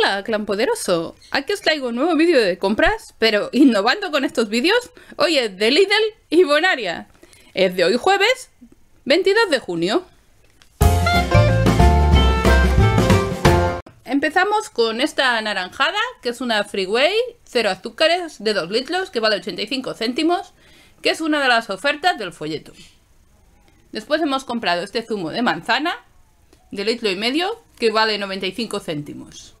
Hola, clan poderoso. Aquí os traigo un nuevo vídeo de compras, pero innovando con estos vídeos, hoy es de Lidl y Bonaria. Es de hoy jueves, 22 de junio. Empezamos con esta naranjada, que es una Freeway, cero azúcares, de 2 litros, que vale 85 céntimos, que es una de las ofertas del folleto. Después hemos comprado este zumo de manzana, de litro y medio, que vale 95 céntimos.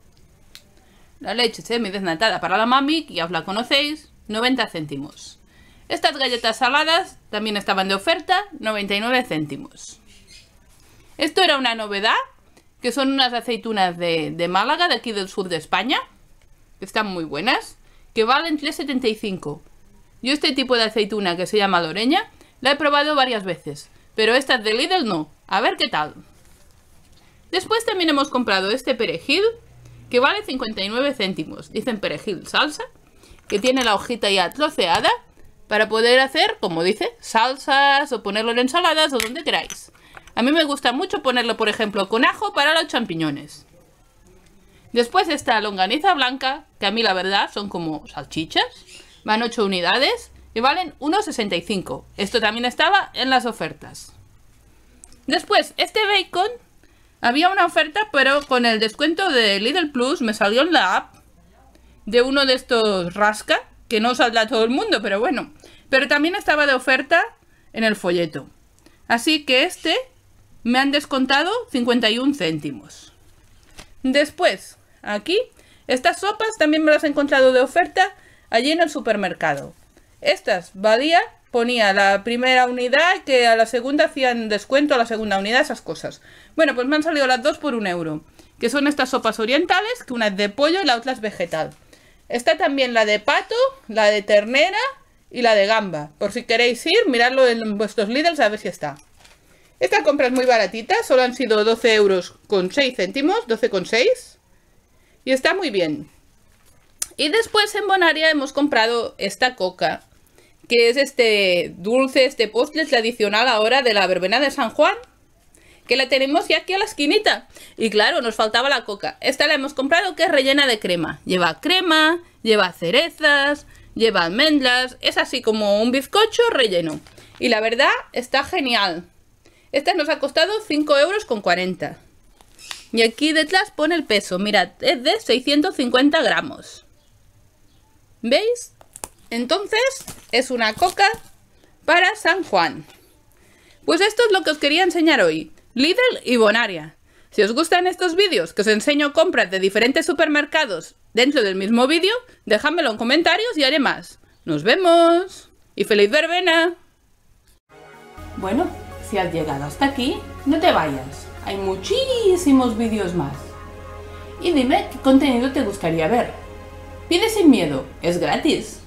La leche semidesnatada para la mami, que ya os la conocéis, 90 céntimos. Estas galletas saladas también estaban de oferta, 99 céntimos. Esto era una novedad, que son unas aceitunas de, Málaga, de aquí del sur de España, que están muy buenas, que valen 3,75. Yo este tipo de aceituna que se llama Loreña, la he probado varias veces, pero estas de Lidl no. A ver qué tal. Después también hemos comprado este perejil, que vale 59 céntimos. Dicen perejil salsa, que tiene la hojita ya troceada para poder hacer, como dice, salsas o ponerlo en ensaladas o donde queráis. A mí me gusta mucho ponerlo, por ejemplo, con ajo para los champiñones. Después está longaniza blanca, que a mí la verdad son como salchichas. Van 8 unidades y valen 1,65. Esto también estaba en las ofertas. Después, este bacon había una oferta, pero con el descuento de Lidl Plus me salió en la app de uno de estos rasca, que no saldrá todo el mundo, pero bueno. Pero también estaba de oferta en el folleto. Así que este me han descontado 51 céntimos. Después, aquí, estas sopas también me las he encontrado de oferta allí en el supermercado. Estas badía ponía la primera unidad, que a la segunda hacían descuento a la segunda unidad, esas cosas. Bueno, pues me han salido las dos por un euro, que son estas sopas orientales, que una es de pollo y la otra es vegetal. Está también la de pato, la de ternera y la de gamba. Por si queréis ir, miradlo en vuestros líderes a ver si está. Esta compra es muy baratita, solo han sido 12 euros con 6 céntimos, 12,6. Y está muy bien. Y después en Bonaria hemos comprado esta coca, que es este dulce, este postre tradicional ahora de la verbena de San Juan, que la tenemos ya aquí a la esquinita. Y claro, nos faltaba la coca. Esta la hemos comprado que es rellena de crema. Lleva crema, lleva cerezas, lleva almendras, es así como un bizcocho relleno. Y la verdad, está genial. Esta nos ha costado 5 euros con 40. Y aquí detrás pone el peso, mirad, es de 650 gramos. ¿Veis? Entonces, es una coca para San Juan. Pues esto es lo que os quería enseñar hoy. Lidl y Bonaria. Si os gustan estos vídeos que os enseño compras de diferentes supermercados dentro del mismo vídeo, dejádmelo en comentarios y haré más. ¡Nos vemos! ¡Y feliz verbena! Bueno, si has llegado hasta aquí, no te vayas. Hay muchísimos vídeos más. Y dime qué contenido te gustaría ver. Pide sin miedo, es gratis.